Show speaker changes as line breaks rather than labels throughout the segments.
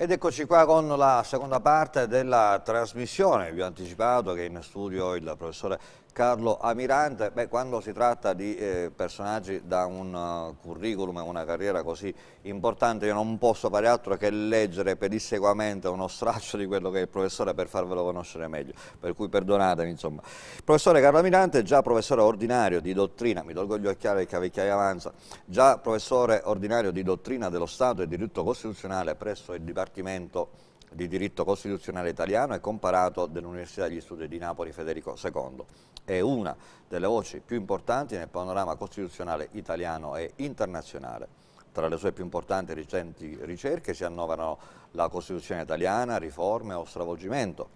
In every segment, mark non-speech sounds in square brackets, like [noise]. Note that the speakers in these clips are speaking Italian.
Ed eccoci qua con la seconda parte della trasmissione, vi ho anticipato che in studio il professore Carlo Amirante, beh, quando si tratta di eh, personaggi da un uh, curriculum e una carriera così importante io non posso fare altro che leggere pedissequamente uno straccio di quello che è il professore per farvelo conoscere meglio, per cui perdonatemi insomma. Il professore Carlo Amirante è già professore ordinario di dottrina, mi tolgo gli occhiali perché la vecchiaia avanza, già professore ordinario di dottrina dello Stato e diritto costituzionale presso il Dipartimento di diritto costituzionale italiano e comparato dell'Università degli Studi di Napoli Federico II. È una delle voci più importanti nel panorama costituzionale italiano e internazionale. Tra le sue più importanti recenti ricerche si annoverano la Costituzione italiana, riforme o stravolgimento,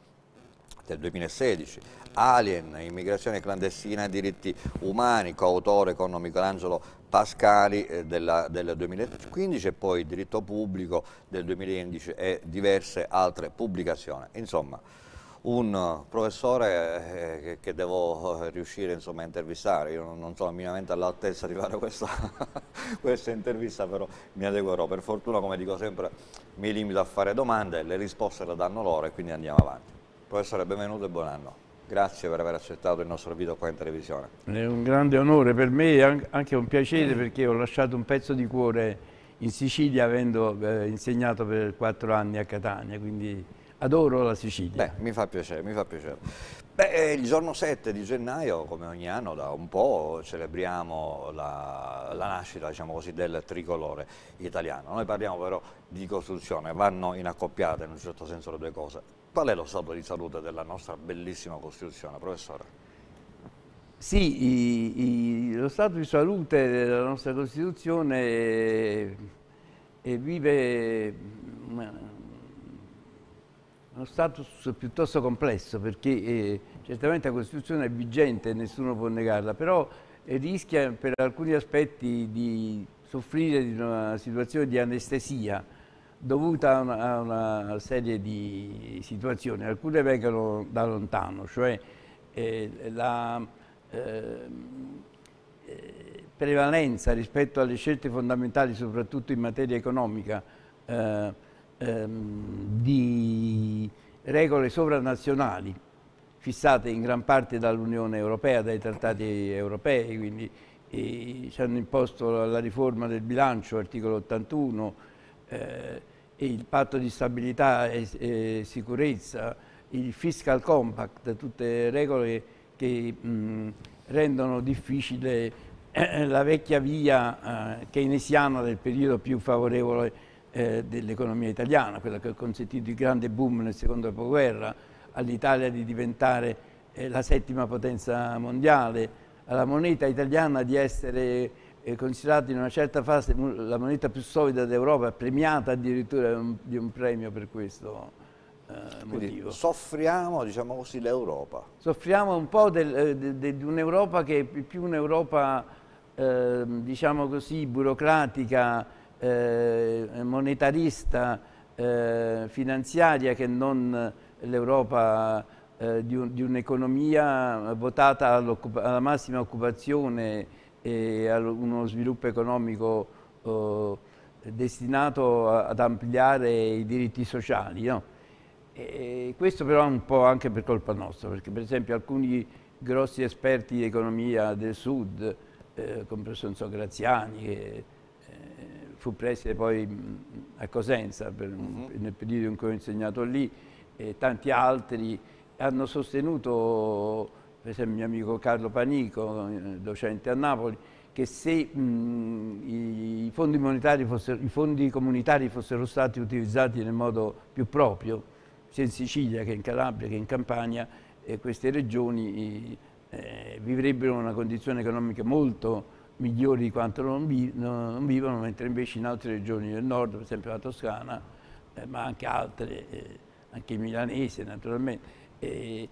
del 2016, Alien, immigrazione clandestina e diritti umani, coautore con Michelangelo Pascali eh, della, del 2015 e poi diritto pubblico del 2011 e diverse altre pubblicazioni. Insomma, un eh, professore eh, che, che, devo riuscire insomma, a intervistare, io non, non sono minimamente all'altezza di fare questa, [laughs] questa intervista, però mi adeguerò. Per fortuna, come dico sempre, mi limito a fare domande, le risposte le danno loro e quindi andiamo avanti. Professore, benvenuto e buon anno. Grazie per aver accettato il nostro video qua in televisione.
È un grande onore per me e anche un piacere perché ho lasciato un pezzo di cuore in Sicilia avendo eh, insegnato per quattro anni a Catania, quindi adoro la Sicilia. Beh, mi fa piacere, mi fa
piacere. Beh, eh, il giorno 7 di gennaio, come ogni anno, da un po' celebriamo la, la nascita, diciamo così, del tricolore italiano. Noi parliamo però di costruzione, vanno in accoppiate in un certo senso le due cose Qual è lo stato di salute della nostra bellissima Costituzione, professore?
Sì, i, i, lo stato di salute della nostra Costituzione è, eh, è eh, vive mm, uno status piuttosto complesso perché eh, certamente la Costituzione è vigente, nessuno può negarla, però eh, rischia per alcuni aspetti di soffrire di una situazione di anestesia dovuta a una, a una serie di situazioni, alcune vengono da lontano, cioè eh, la eh, eh, prevalenza rispetto alle scelte fondamentali, soprattutto in materia economica, eh, ehm, di regole sovranazionali fissate in gran parte dall'Unione Europea, dai trattati europei, quindi ci hanno imposto la, la riforma del bilancio, articolo 81, eh, il patto di stabilità e, e sicurezza, il fiscal compact, tutte regole che mh, rendono difficile eh, la vecchia via eh, keynesiana del periodo più favorevole eh, dell'economia italiana, quella che ha consentito il grande boom nel secondo dopoguerra, all'Italia di diventare eh, la settima potenza mondiale, alla moneta italiana di essere è considerata in una certa fase la moneta più solida d'Europa, premiata addirittura di un premio per questo eh, motivo. soffriamo, diciamo
così, l'Europa.
Soffriamo un po' del, eh, de, de, di un'Europa che è più un'Europa, eh, diciamo così, burocratica, eh, monetarista, eh, finanziaria, che non l'Europa eh, di un'economia un votata alla massima occupazione e a uno sviluppo economico eh, destinato ad ampliare i diritti sociali. No? questo però è un po' anche per colpa nostra, perché per esempio alcuni grossi esperti di economia del Sud, eh, il so, Graziani, che eh, fu preside poi a Cosenza per, mm -hmm. nel periodo in cui ho insegnato lì, e tanti altri hanno sostenuto per esempio il mio amico Carlo Panico, eh, docente a Napoli, che se mh, i, fondi fossero, i, fondi comunitari fossero stati utilizzati nel modo più proprio, sia in Sicilia che in Calabria che in Campania, eh, queste regioni eh, vivrebbero una condizione economica molto migliore di quanto non, vi, non, vivono, mentre invece in altre regioni del nord, per esempio la Toscana, eh, ma anche altre, eh, anche il milanese naturalmente, eh,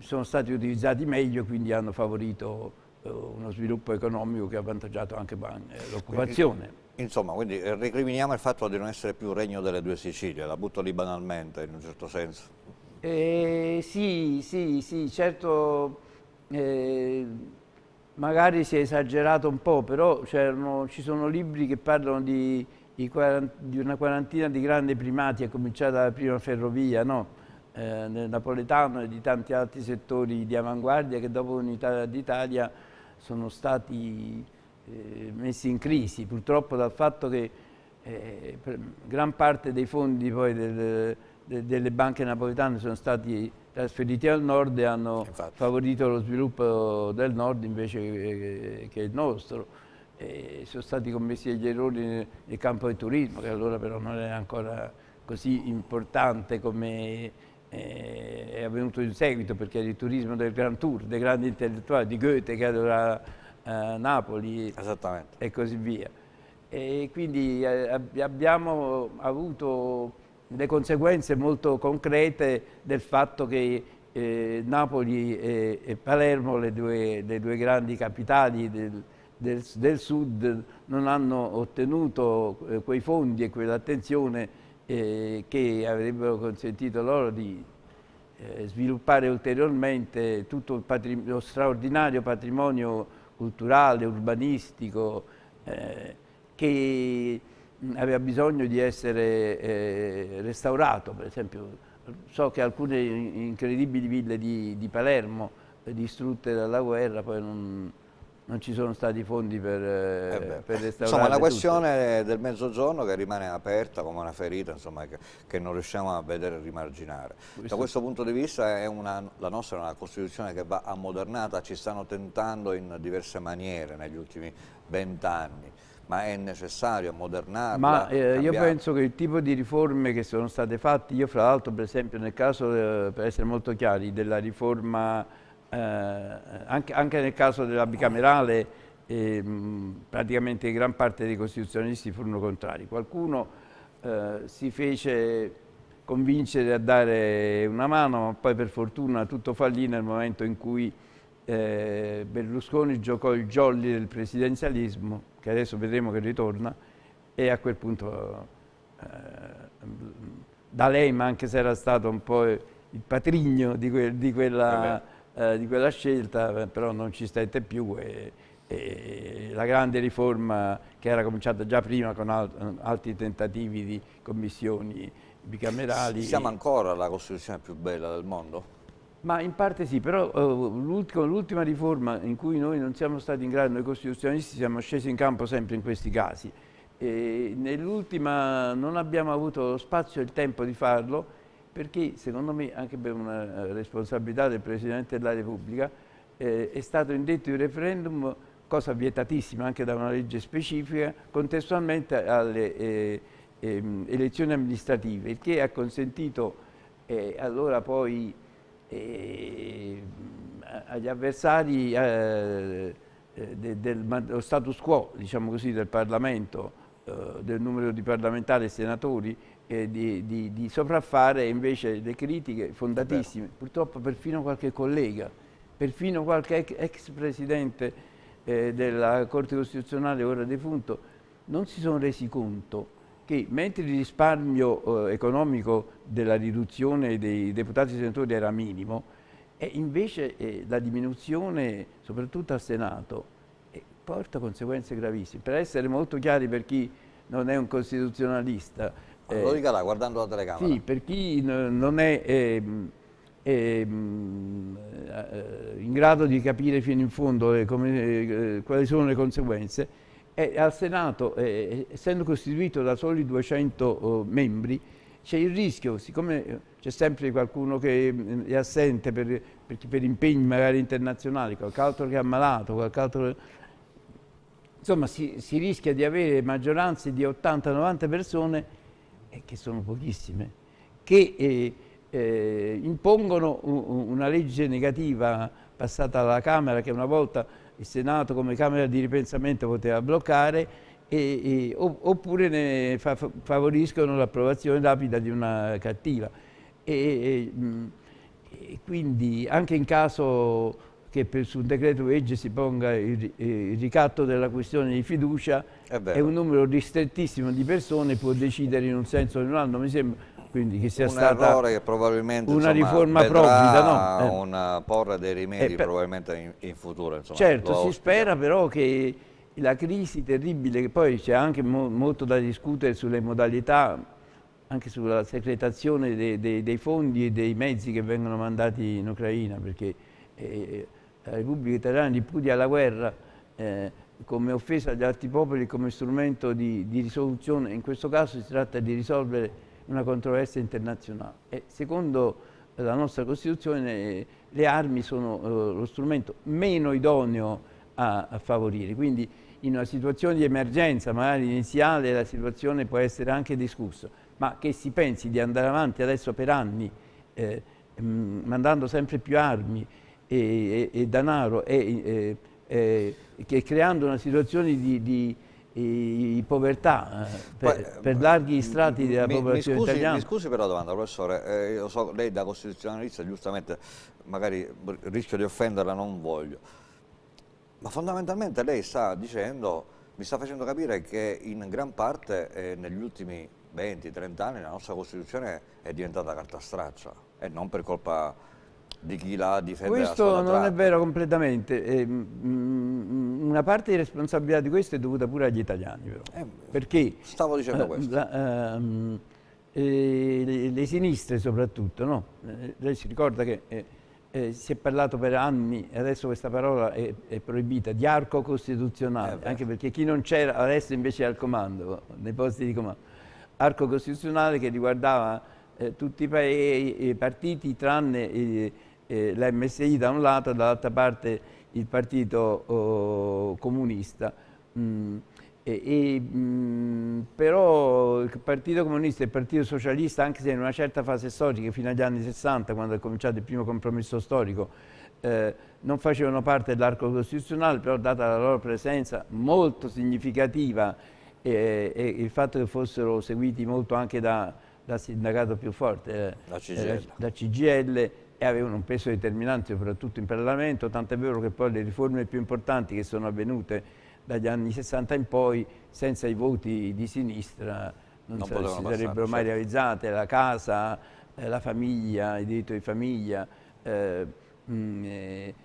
sono stati utilizzati meglio, quindi hanno favorito eh, uno sviluppo economico
che ha avvantaggiato anche eh, l'occupazione. Insomma, quindi eh, recriminiamo il fatto di non essere più regno delle due Sicilie, la butto lì banalmente in un certo senso.
Eh, sì, sì, sì, certo, eh, magari si è esagerato un po', però ci sono libri che parlano di, di, di una quarantina di grandi primati, a cominciare dalla prima ferrovia, no? eh, nel napoletano e di tanti altri settori di avanguardia che dopo l'unità d'Italia sono stati eh, messi in crisi, purtroppo dal fatto che eh, gran parte dei fondi del, de, delle banche napoletane sono stati trasferiti al nord e hanno Infatti. favorito lo sviluppo del nord invece che, che il nostro. E sono stati commessi degli errori nel, nel campo del turismo, che allora però non era ancora così importante come eh, è avvenuto in seguito perché il turismo del Grand Tour, dei grandi intellettuali di Goethe che era a eh, Napoli e così via. E quindi eh, abbiamo avuto le conseguenze molto concrete del fatto che eh, Napoli e, e, Palermo, le due, le due grandi capitali del, del, del, sud, non hanno ottenuto quei fondi e quell'attenzione eh, che avrebbero consentito loro di eh, sviluppare ulteriormente tutto il patrim lo straordinario patrimonio culturale, urbanistico, eh, che mm, aveva bisogno di essere eh, restaurato. Per esempio, so che alcune incredibili ville di, di Palermo, distrutte dalla guerra, poi non, non ci sono stati
fondi per, eh, eh per restaurare Insomma la questione tutto. del mezzogiorno che rimane aperta come una ferita insomma, che, che, non riusciamo a vedere rimarginare. Questo... Da questo punto di vista una, la nostra è una Costituzione che va ammodernata, ci stanno tentando in diverse maniere negli ultimi vent'anni ma è necessario ammodernarla. Ma eh, io penso
che il tipo di riforme che sono state fatte, io fra l'altro per esempio nel caso, eh, per essere molto chiari, della riforma eh, anche, anche, nel caso della bicamerale eh, praticamente gran parte dei costituzionalisti furono contrari. Qualcuno eh, si fece convincere a dare una mano, ma poi per fortuna tutto fallì nel momento in cui eh, Berlusconi giocò il jolly del presidenzialismo, che adesso vedremo che ritorna, e a quel punto eh, da lei, ma anche se era stato un po' il patrigno di, que di quella... Vabbè eh, di quella scelta, eh, però non ci stette più e, e la grande riforma che era cominciata già prima con alt altri tentativi di
commissioni bicamerali. Siamo ancora la Costituzione più bella del mondo?
Ma in parte sì, però uh, l'ultima riforma in cui noi non siamo stati in grado, noi costituzionalisti siamo scesi in campo sempre in questi casi. Nell'ultima non abbiamo avuto lo spazio e il tempo di farlo perché secondo me anche per una eh, responsabilità del Presidente della Repubblica eh, è stato indetto il referendum cosa vietatissima anche da una legge specifica contestualmente alle eh, ehm, elezioni amministrative il che ha consentito eh, allora poi eh, agli avversari eh, de, dello status quo diciamo così del Parlamento del numero di parlamentari e senatori eh, di, di, di, sopraffare invece le critiche fondatissime, purtroppo perfino qualche collega, perfino qualche ex presidente eh, della Corte Costituzionale ora defunto, non si sono resi conto che mentre il risparmio eh, economico della riduzione dei deputati e senatori era minimo, e invece eh, la diminuzione, soprattutto al Senato, eh, porta conseguenze gravissime. Per essere molto chiari per chi non è un costituzionalista, eh, lo dica
là, guardando la telecamera. Sì,
per chi non è, è, ehm, è, ehm, eh, in grado di capire fino in fondo eh, come, eh, quali sono le conseguenze, al Senato, essendo costituito da soli 200 membri, c'è il rischio, siccome c'è sempre qualcuno che mm, è assente per, per, per, impegni magari internazionali, qualche altro che è ammalato, qualche altro... Insomma, si, si rischia di avere maggioranze di 80-90 persone che sono pochissime, che eh, eh, impongono una legge negativa passata alla Camera che una volta il Senato come Camera di ripensamento poteva bloccare e, e, oppure ne fa, favoriscono l'approvazione rapida di una cattiva. E, e mm, quindi anche in caso che per, sul decreto legge si ponga il, eh, il, ricatto della questione di fiducia è, è, un numero ristrettissimo di persone può decidere in un senso o in un altro, mi sembra quindi che sia un stata che probabilmente, una insomma, riforma provvida no? Eh.
una porra dei rimedi eh, per... probabilmente in, in futuro insomma, certo si
spera però che la crisi terribile che poi c'è anche mo molto da discutere sulle modalità anche sulla secretazione dei, dei, dei fondi e dei mezzi che vengono mandati in Ucraina perché eh, la Repubblica Italiana ripudia la guerra eh, come offesa agli altri popoli come strumento di, di, risoluzione. In questo caso si tratta di risolvere una controversia internazionale. E secondo la nostra Costituzione eh, le armi sono eh, lo strumento meno idoneo a, a favorire. Quindi in una situazione di emergenza, magari iniziale, la situazione può essere anche discussa, ma che si pensi di andare avanti adesso per anni, eh, mm, mandando sempre più armi, e, e, e danaro e, che creando una situazione di, di i, povertà eh, per, Poi, per, larghi eh, strati della mi, popolazione mi scusi, italiana. Mi
scusi per la domanda, professore, eh, so, lei da costituzionalista giustamente magari rischio di offenderla, non voglio, ma fondamentalmente lei sta dicendo, mi sta facendo capire che in gran parte eh, negli ultimi 20-30 anni la nostra Costituzione è diventata carta straccia e non per colpa di chi la difende Questo non
è vero completamente. Eh, mh, mm, mm, una parte di responsabilità di questo è dovuta pure agli italiani, però. Eh, perché? Stavo dicendo eh, questo. La, uh, eh, le, le, sinistre soprattutto, no? Eh, lei si ricorda che eh, si è parlato per anni, adesso questa parola è, è proibita, di arco costituzionale, anche perché chi non c'era adesso invece è al comando, nei posti di comando. Arco costituzionale che riguardava tutti i, paesi, i, partiti tranne... I, eh, la MSI da un lato e dall'altra parte il partito oh, comunista. Mm, e, e, mh, mm, però il Partito Comunista e il Partito Socialista, anche se in una certa fase storica, fino agli anni 60, quando è cominciato il primo compromesso storico, eh, non facevano parte dell'arco costituzionale, però data la loro presenza molto significativa e, e il fatto che fossero seguiti molto anche da, da sindacato più forte, eh, eh, la CGL, eh, da, da CGL e avevano un peso determinante soprattutto in Parlamento, tant'è vero che poi le riforme più importanti che sono avvenute dagli anni 60 in poi, senza i voti di sinistra non, non si sarebbero mai certo. realizzate, la casa, eh, la famiglia, il diritto di famiglia, eh, mh, mm,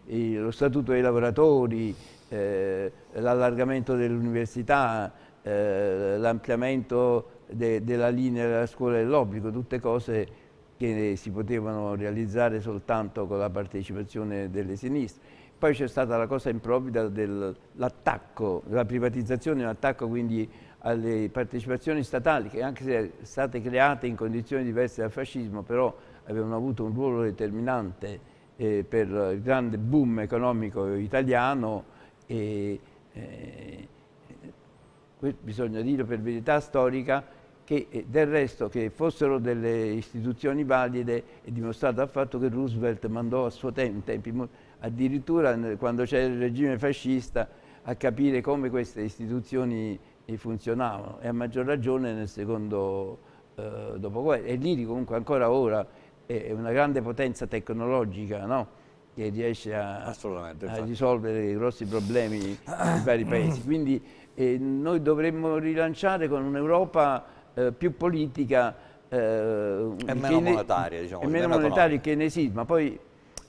eh, lo statuto dei lavoratori, eh, l'allargamento dell'università, eh, l'ampliamento de, della linea della scuola dell'obbligo, tutte cose che si potevano realizzare soltanto con la partecipazione delle sinistre. Poi c'è stata la cosa improvvida dell'attacco, la privatizzazione, l'attacco quindi alle partecipazioni statali che anche se state create in condizioni diverse dal fascismo però avevano avuto un ruolo determinante eh, per il grande boom economico italiano e eh, bisogna dire per verità storica che eh, del resto che fossero delle istituzioni valide è dimostrato dal fatto che Roosevelt mandò a suo tempo, tempi, addirittura quando c'era il regime fascista, a capire come queste istituzioni eh, funzionavano e a maggior ragione nel secondo eh, dopoguerra. E lì comunque ancora ora è una grande potenza tecnologica, no? che riesce a, a risolvere i grossi problemi dei vari paesi. [clears throat] Quindi eh, noi dovremmo rilanciare con un'Europa eh, più politica eh, e meno monetaria, diciamo, e meno, monetaria che ne esiste ma Poi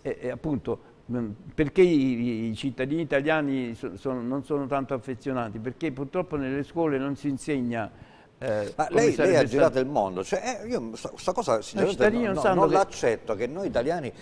eh, eh appunto mm, perché i, i, cittadini italiani so, so, non sono tanto affezionati? Perché purtroppo nelle scuole non si insegna eh, Ma lei, lei ha girato il mondo,
cioè, eh, io questa cosa sinceramente no, no, non, non l'accetto che... che noi italiani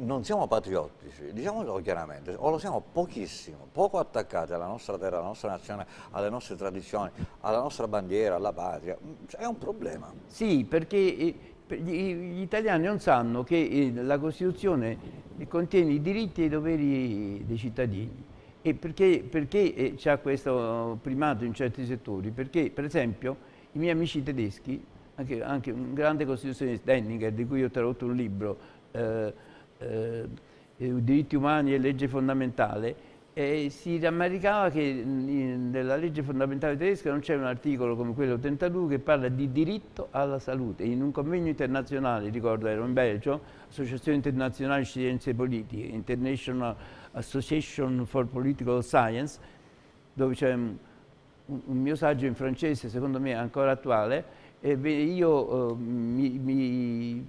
non siamo patriottici, diciamolo chiaramente, o lo siamo pochissimo, poco attaccati alla nostra terra, alla nostra nazione, alle nostre tradizioni, alla nostra bandiera, alla patria, mm, cioè, è un problema.
Sì, perché eh, gli italiani non sanno che eh, la Costituzione contiene i diritti e i doveri dei cittadini. E perché, perché eh, c'è questo primato in certi settori? Perché, per esempio, i miei amici tedeschi, anche, anche un grande costituzionista, Denninger, di cui ho tradotto un libro, eh, eh, eh, diritti umani e legge fondamentale, eh, si rammaricava che in, nella legge fondamentale tedesca non c'è un articolo come quello 82 che parla di diritto alla salute. In un convegno internazionale, ricordo ero in Belgio, Associazione Internazionale di Scienze Politiche, International Association for Political Science, dove c'è un, un, mio saggio in francese, secondo me ancora attuale, e io eh, mi, mi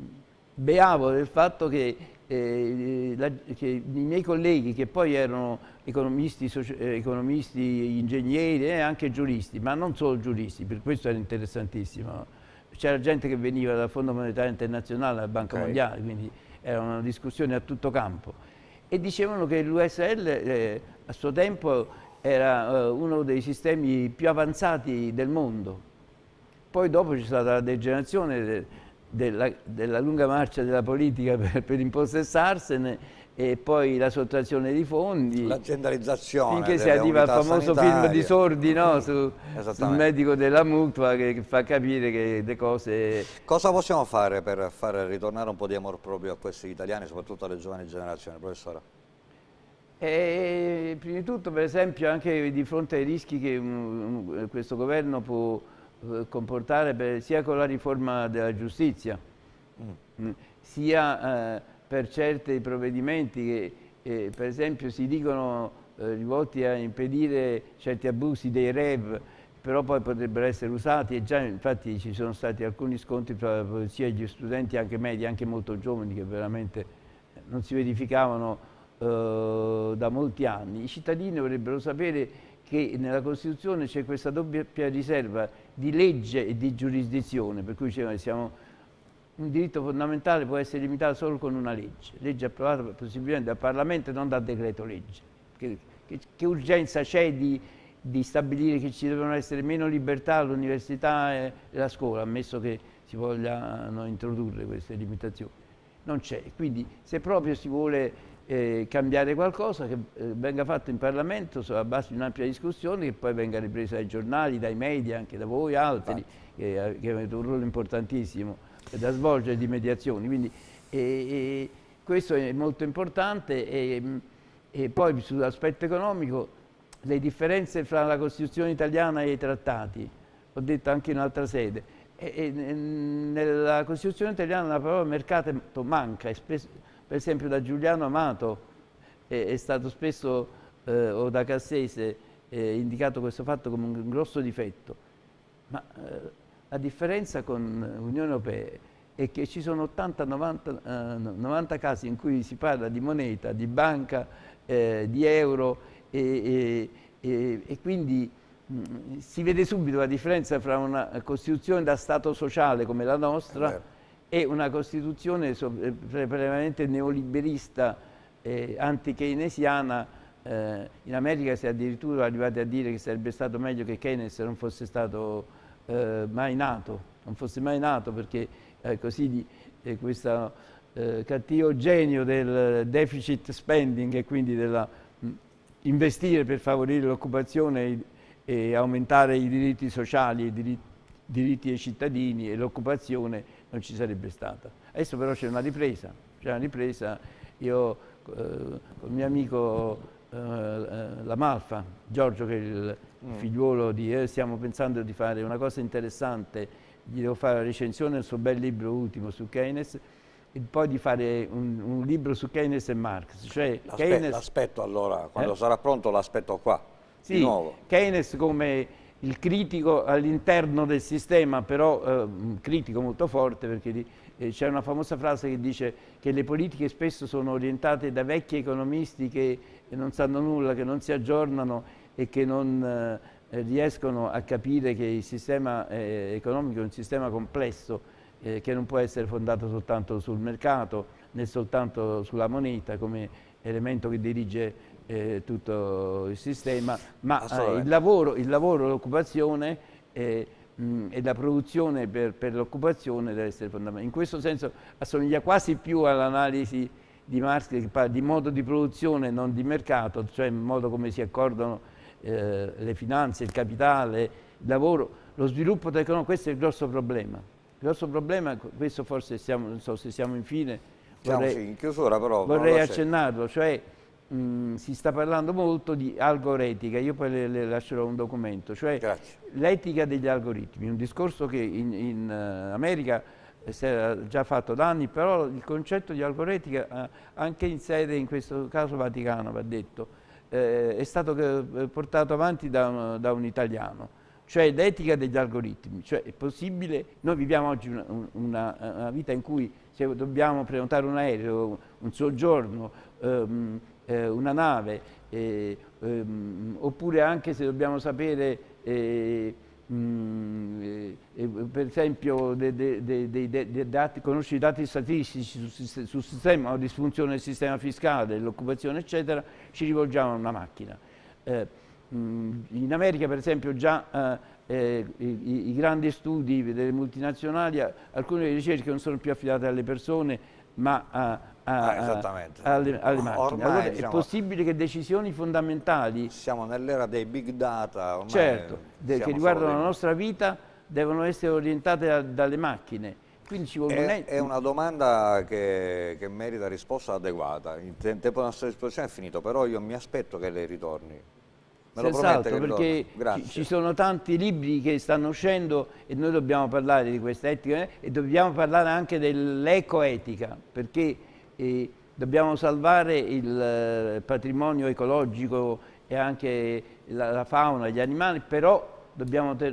beavo del fatto che eh, la, i miei colleghi che poi erano economisti, soci, eh, economisti ingegneri e eh, anche giuristi, ma non solo giuristi, per questo era interessantissimo. C'era gente che veniva dal Fondo Monetario Internazionale, dalla Banca okay. Mondiale, quindi era una discussione a tutto campo. E dicevano che l'USL eh, a suo tempo era eh, uno dei sistemi più avanzati del mondo. Poi dopo c'è stata la degenerazione eh, della, della lunga marcia della politica per, per impossessarsene e poi la sottrazione di fondi. La centralizzazione. Finché si arriva al famoso sanitarie. film di Sordi no? Su, sul
medico della mutua che fa capire che le cose... Cosa possiamo fare per far ritornare un po' di amor proprio a questi italiani, soprattutto alle giovani generazioni, professore?
E, prima di tutto, per esempio, anche di fronte ai rischi che um, questo governo può eh, comportare per, sia con la riforma della giustizia, mm. mm. sia eh, per certi provvedimenti che eh, per esempio si dicono eh, rivolti a impedire certi abusi dei REV, però poi potrebbero essere usati e già infatti ci sono stati alcuni scontri tra la polizia e gli studenti anche medi, anche molto giovani che veramente eh, non si verificavano eh, da molti anni. I cittadini dovrebbero sapere che nella Costituzione c'è questa doppia riserva di legge e di giurisdizione, per cui dicevano che siamo, un diritto fondamentale può essere limitato solo con una legge, legge approvata possibilmente dal Parlamento e non da decreto legge. Che, che, che urgenza c'è di, di, stabilire che ci devono essere meno libertà all'università e alla scuola, ammesso che si vogliano introdurre queste limitazioni? Non c'è. Quindi se proprio si vuole eh, cambiare qualcosa che eh, venga fatto in Parlamento sulla base di un'ampia discussione che poi venga ripresa dai giornali, dai media, anche da voi altri, che, eh, che, avete un ruolo importantissimo da svolgere di mediazioni. Quindi eh, eh questo è molto importante e, mm, e poi sull'aspetto economico le differenze fra la Costituzione italiana e i trattati, ho detto anche in altra sede, e, e, mm, nella Costituzione italiana la parola mercato manca, è spesso per esempio da Giuliano Amato è, è stato spesso, eh, o da Cassese, eh, indicato questo fatto come un grosso difetto, ma eh, la differenza con l'Unione Europea è che ci sono 80-90 eh, casi in cui si parla di moneta, di banca, eh, di euro e, e, e quindi mh, mm, si vede subito la differenza fra una Costituzione da Stato sociale come la nostra e una Costituzione eh, prevalentemente neoliberista, eh, anti-keynesiana, eh, in America si è addirittura arrivati a dire che sarebbe stato meglio che Keynes non fosse stato eh, mai nato, non fosse mai nato perché eh, così di, eh, questo eh, cattivo genio del deficit spending e quindi investire per favorire l'occupazione e, e, aumentare i diritti sociali, i diritti, diritti dei cittadini e l'occupazione non ci sarebbe stata. Adesso però c'è una ripresa, c'è una ripresa, io eh, con il mio amico eh, La Malfa, Giorgio che è il mm. figliuolo di eh, stiamo pensando di fare una cosa interessante, gli devo fare la recensione del suo bel libro ultimo su Keynes, e poi di fare un, un, libro su Keynes e Marx. Cioè l'aspetto, Keynes...
allora, quando eh? sarà pronto l'aspetto qua, sì,
Keynes come il critico all'interno del sistema, però eh, critico molto forte perché eh, c'è una famosa frase che dice che le politiche spesso sono orientate da vecchi economisti che non sanno nulla, che non si aggiornano e che non eh, riescono a capire che il sistema eh, economico è un sistema complesso eh, che non può essere fondato soltanto sul mercato né soltanto sulla moneta come elemento che dirige eh, tutto il sistema, ma eh, il lavoro, l'occupazione eh, e la produzione per, per l'occupazione deve essere fondamentale. In questo senso assomiglia quasi più all'analisi di Marx che parla di modo di produzione, non di mercato, cioè il modo come si accordano eh, le finanze, il capitale, il lavoro, lo sviluppo tecnologico, questo è il grosso problema. Il grosso problema, questo forse siamo, non so se siamo in fine, vorrei, in chiusura però, vorrei accennarlo, cioè mh, mm, si sta parlando molto di algoretica, io poi le, le lascerò un documento, cioè l'etica degli algoritmi, un discorso che in, in eh, America eh, si era già fatto da anni, però il concetto di algoretica eh, anche in sede, in questo caso Vaticano va detto, eh, è stato portato avanti da, da un italiano cioè l'etica degli algoritmi, cioè è possibile, noi viviamo oggi una, una, una vita in cui se dobbiamo prenotare un aereo, un soggiorno, ehm, eh, una nave, eh, ehm, oppure anche se dobbiamo sapere eh, mh, mm, eh, eh, per esempio dei de, de, de, dati, conosci i dati statistici sul, sul sistema, la disfunzione del sistema fiscale, l'occupazione, eccetera, ci rivolgiamo a una macchina. Mh, eh, mm, in America per esempio già eh, i, i, grandi studi delle multinazionali, alcune ricerche non sono più affidate alle persone, ma a, eh, a, eh, ah, eh, alle, alle macchine. Ormai, allora diciamo, è possibile che decisioni fondamentali... Siamo nell'era dei big data.
Ormai certo, che riguardano la nostra
vita devono essere orientate da, dalle macchine.
È, è, una domanda che, che merita risposta adeguata. Il tempo a nostra disposizione è finito, però io mi aspetto che lei ritorni Senz'altro, perché
ci, ci sono tanti libri che stanno uscendo e noi dobbiamo parlare di questa etica eh, e dobbiamo parlare anche dell'ecoetica, perché eh, dobbiamo salvare il eh, patrimonio ecologico e anche la, la fauna, gli animali, però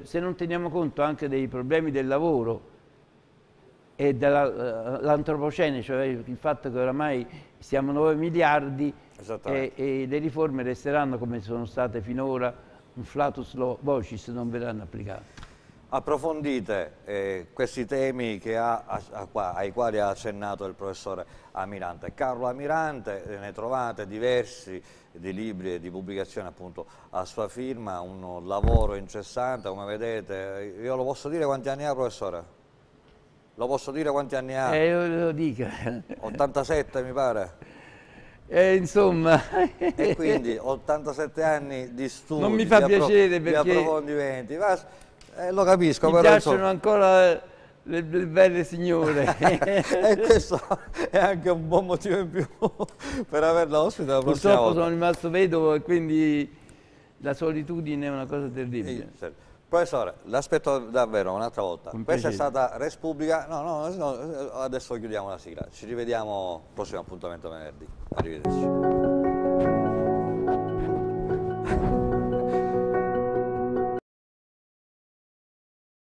se non teniamo conto anche dei problemi del lavoro e dell'antropocene, eh, cioè il fatto che oramai siamo 9 miliardi, e, e, le riforme resteranno come sono state finora, un flatus lo vocis non verranno applicate.
Approfondite eh, questi temi ha, a, a, ai quali ha accennato il professore Amirante. Carlo Amirante, eh, ne trovate diversi di libri e di pubblicazioni appunto a sua firma, un lavoro incessante, come vedete. Io lo posso dire quanti anni ha, professore? Lo posso dire quanti anni ha? Eh, lo dica. 87 mi pare.
E insomma... e quindi
87 anni di studio... non mi fa piacere perché di approfondimenti, ma, eh, lo capisco. Mi però, piacciono insomma. ancora le, le,
belle signore. [laughs] e questo è anche un buon motivo in più [laughs] per averla ospite la prossima Purtroppo volta. sono rimasto vedovo e quindi la solitudine è una
cosa terribile. Sì, certo. Professore, l'aspetto davvero un'altra volta. Un Questa piacere. è stata Res Pubblica. No, no, no, adesso chiudiamo la sigla. Ci rivediamo prossimo appuntamento venerdì. Arrivederci.